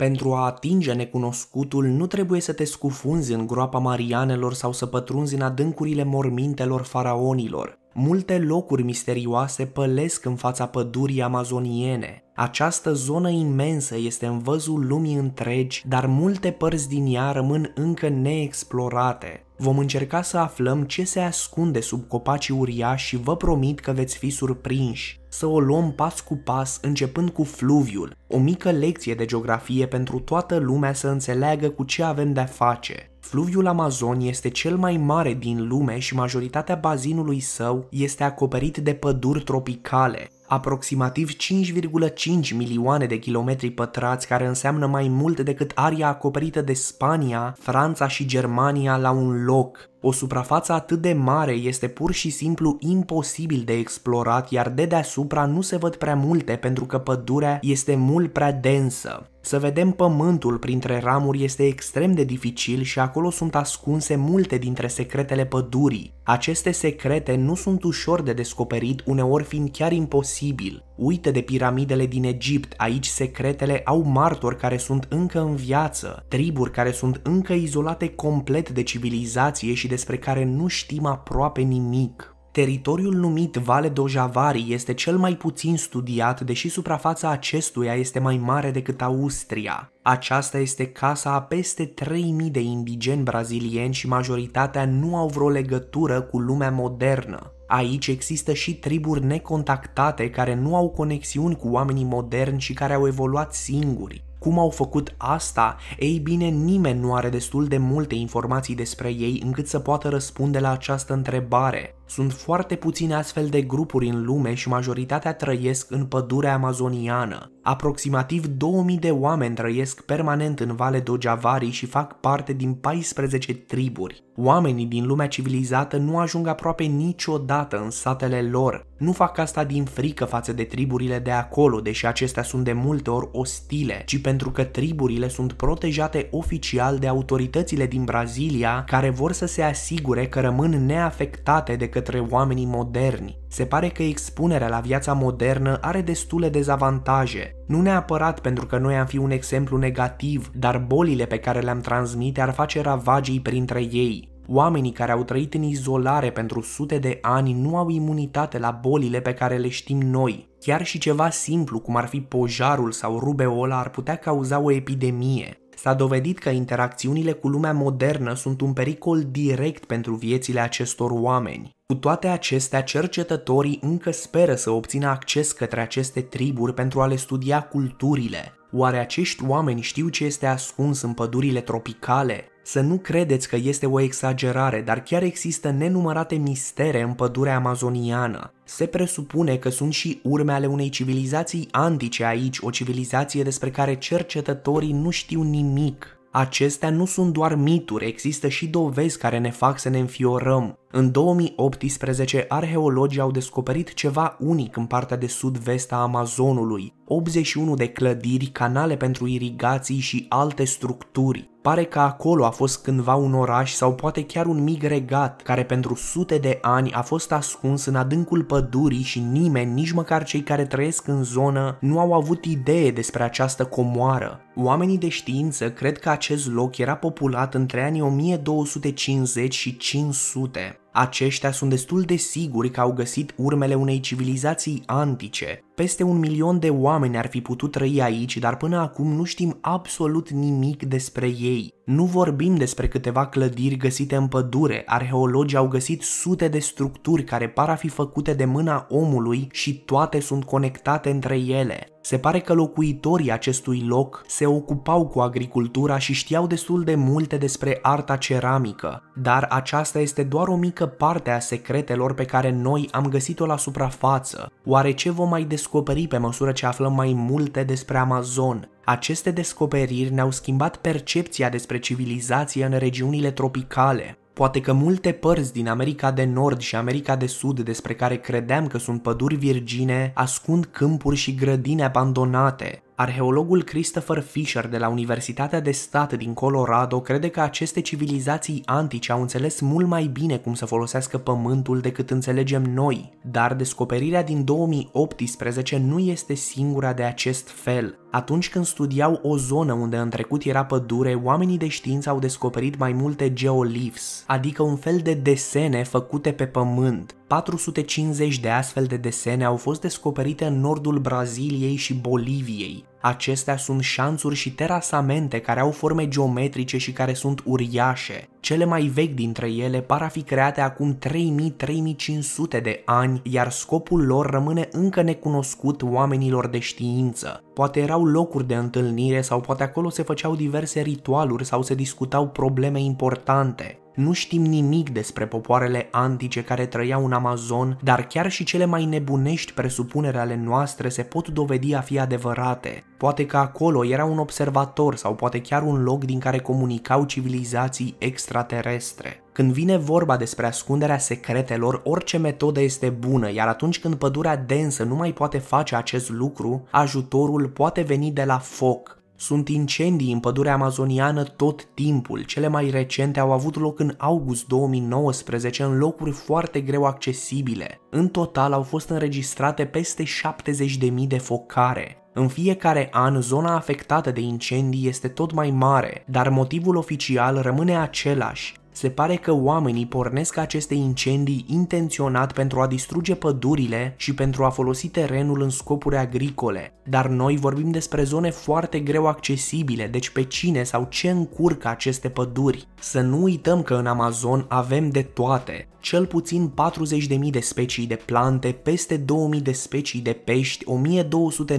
Pentru a atinge necunoscutul, nu trebuie să te scufunzi în groapa marianelor sau să pătrunzi în adâncurile mormintelor faraonilor. Multe locuri misterioase pălesc în fața pădurii amazoniene, această zonă imensă este în văzul lumii întregi, dar multe părți din ea rămân încă neexplorate. Vom încerca să aflăm ce se ascunde sub copacii uriași și vă promit că veți fi surprinși. Să o luăm pas cu pas, începând cu fluviul, o mică lecție de geografie pentru toată lumea să înțeleagă cu ce avem de-a face. Fluviul Amazon este cel mai mare din lume și majoritatea bazinului său este acoperit de păduri tropicale aproximativ 5,5 milioane de kilometri pătrați, care înseamnă mai mult decât aria acoperită de Spania, Franța și Germania la un loc. O suprafață atât de mare este pur și simplu imposibil de explorat, iar de deasupra nu se văd prea multe pentru că pădurea este mult prea densă. Să vedem pământul printre ramuri este extrem de dificil și acolo sunt ascunse multe dintre secretele pădurii. Aceste secrete nu sunt ușor de descoperit, uneori fiind chiar imposibil. Uite de piramidele din Egipt, aici secretele au martori care sunt încă în viață, triburi care sunt încă izolate complet de civilizație și despre care nu știm aproape nimic. Teritoriul numit Vale Dojavari este cel mai puțin studiat, deși suprafața acestuia este mai mare decât Austria. Aceasta este casa a peste 3000 de indigeni brazilieni și majoritatea nu au vreo legătură cu lumea modernă. Aici există și triburi necontactate care nu au conexiuni cu oamenii moderni și care au evoluat singuri. Cum au făcut asta? Ei bine, nimeni nu are destul de multe informații despre ei încât să poată răspunde la această întrebare. Sunt foarte puține astfel de grupuri în lume și majoritatea trăiesc în pădurea amazoniană. Aproximativ 2000 de oameni trăiesc permanent în Vale Dojavari și fac parte din 14 triburi. Oamenii din lumea civilizată nu ajung aproape niciodată în satele lor. Nu fac asta din frică față de triburile de acolo, deși acestea sunt de multe ori ostile, ci pentru că triburile sunt protejate oficial de autoritățile din Brazilia care vor să se asigure că rămân neafectate de către oamenii moderni. Se pare că expunerea la viața modernă are destule dezavantaje, nu neapărat pentru că noi am fi un exemplu negativ, dar bolile pe care le-am transmite ar face ravagii printre ei. Oamenii care au trăit în izolare pentru sute de ani nu au imunitate la bolile pe care le știm noi. Chiar și ceva simplu, cum ar fi pojarul sau rubeola, ar putea cauza o epidemie. S-a dovedit că interacțiunile cu lumea modernă sunt un pericol direct pentru viețile acestor oameni. Cu toate acestea, cercetătorii încă speră să obțină acces către aceste triburi pentru a le studia culturile. Oare acești oameni știu ce este ascuns în pădurile tropicale? Să nu credeți că este o exagerare, dar chiar există nenumărate mistere în pădurea amazoniană. Se presupune că sunt și urme ale unei civilizații antice aici, o civilizație despre care cercetătorii nu știu nimic. Acestea nu sunt doar mituri, există și dovezi care ne fac să ne înfiorăm. În 2018, arheologii au descoperit ceva unic în partea de sud-vest a Amazonului, 81 de clădiri, canale pentru irigații și alte structuri. Pare că acolo a fost cândva un oraș sau poate chiar un mic regat care pentru sute de ani a fost ascuns în adâncul pădurii și nimeni, nici măcar cei care trăiesc în zonă, nu au avut idee despre această comoară. Oamenii de știință cred că acest loc era populat între anii 1250 și 500. Aceștia sunt destul de siguri că au găsit urmele unei civilizații antice. Peste un milion de oameni ar fi putut trăi aici, dar până acum nu știm absolut nimic despre ei. Nu vorbim despre câteva clădiri găsite în pădure, arheologii au găsit sute de structuri care par a fi făcute de mâna omului și toate sunt conectate între ele. Se pare că locuitorii acestui loc se ocupau cu agricultura și știau destul de multe despre arta ceramică, dar aceasta este doar o mică parte a secretelor pe care noi am găsit-o la suprafață, Oare ce vom mai descoperi pe măsură ce aflăm mai multe despre Amazon. Aceste descoperiri ne-au schimbat percepția despre civilizație în regiunile tropicale, Poate că multe părți din America de Nord și America de Sud despre care credeam că sunt păduri virgine ascund câmpuri și grădini abandonate, Arheologul Christopher Fisher de la Universitatea de Stat din Colorado crede că aceste civilizații antice au înțeles mult mai bine cum să folosească pământul decât înțelegem noi, dar descoperirea din 2018 nu este singura de acest fel. Atunci când studiau o zonă unde în trecut era pădure, oamenii de știință au descoperit mai multe geoliths, adică un fel de desene făcute pe pământ. 450 de astfel de desene au fost descoperite în nordul Braziliei și Boliviei, Acestea sunt șanțuri și terasamente care au forme geometrice și care sunt uriașe. Cele mai vechi dintre ele par a fi create acum 3000-3500 de ani, iar scopul lor rămâne încă necunoscut oamenilor de știință. Poate erau locuri de întâlnire sau poate acolo se făceau diverse ritualuri sau se discutau probleme importante. Nu știm nimic despre popoarele antice care trăiau în Amazon, dar chiar și cele mai nebunești presupunere ale noastre se pot dovedi a fi adevărate. Poate că acolo era un observator sau poate chiar un loc din care comunicau civilizații extraterestre. Când vine vorba despre ascunderea secretelor, orice metodă este bună, iar atunci când pădurea densă nu mai poate face acest lucru, ajutorul poate veni de la foc. Sunt incendii în pădurea amazoniană tot timpul. Cele mai recente au avut loc în august 2019 în locuri foarte greu accesibile. În total au fost înregistrate peste 70.000 de focare. În fiecare an, zona afectată de incendii este tot mai mare, dar motivul oficial rămâne același, se pare că oamenii pornesc aceste incendii intenționat pentru a distruge pădurile și pentru a folosi terenul în scopuri agricole, dar noi vorbim despre zone foarte greu accesibile, deci pe cine sau ce încurcă aceste păduri. Să nu uităm că în Amazon avem de toate, cel puțin 40.000 de specii de plante, peste 2.000 de specii de pești, 1.294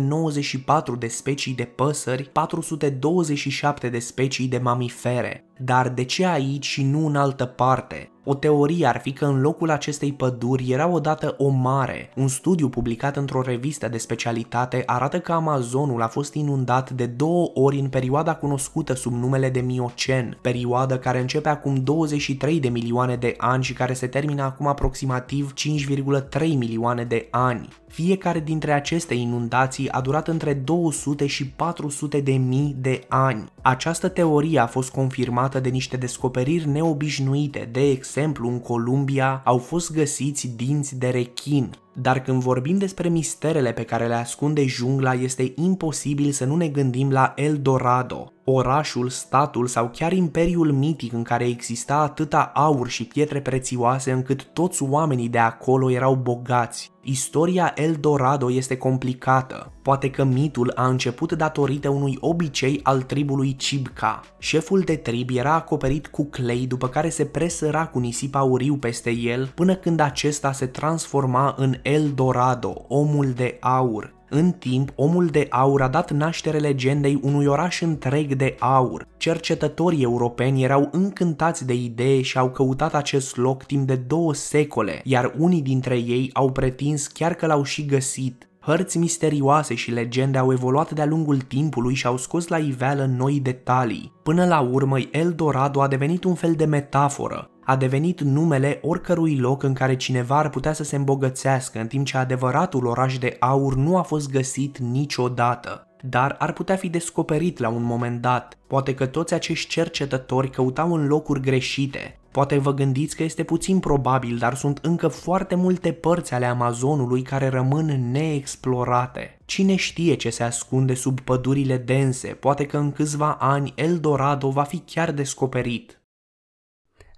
de specii de păsări, 427 de specii de mamifere. Dar de ce aici și nu în altă parte? O teorie ar fi că în locul acestei păduri era odată o mare. Un studiu publicat într-o revistă de specialitate arată că Amazonul a fost inundat de două ori în perioada cunoscută sub numele de Miocen, perioadă care începe acum 23 de milioane de ani și care se termină acum aproximativ 5,3 milioane de ani. Fiecare dintre aceste inundații a durat între 200 și 400 de mii de ani. Această teorie a fost confirmată de niște descoperiri neobișnuite de ex exemplu, în Columbia au fost găsiți dinți de rechin, dar când vorbim despre misterele pe care le ascunde jungla, este imposibil să nu ne gândim la El Dorado, orașul, statul sau chiar imperiul mitic în care exista atâta aur și pietre prețioase încât toți oamenii de acolo erau bogați. Istoria El Dorado este complicată. Poate că mitul a început datorită unui obicei al tribului Cibca. Șeful de trib era acoperit cu clei după care se presăra cu nisip auriu peste el până când acesta se transforma în el Dorado, omul de aur. În timp, omul de aur a dat naștere legendei unui oraș întreg de aur. Cercetătorii europeni erau încântați de idee și au căutat acest loc timp de două secole, iar unii dintre ei au pretins chiar că l-au și găsit. Hărți misterioase și legende au evoluat de-a lungul timpului și au scos la iveală noi detalii. Până la urmă, El Dorado a devenit un fel de metaforă, a devenit numele oricărui loc în care cineva ar putea să se îmbogățească, în timp ce adevăratul oraș de aur nu a fost găsit niciodată dar ar putea fi descoperit la un moment dat. Poate că toți acești cercetători căutau în locuri greșite. Poate vă gândiți că este puțin probabil, dar sunt încă foarte multe părți ale Amazonului care rămân neexplorate. Cine știe ce se ascunde sub pădurile dense, poate că în câțiva ani El Dorado va fi chiar descoperit.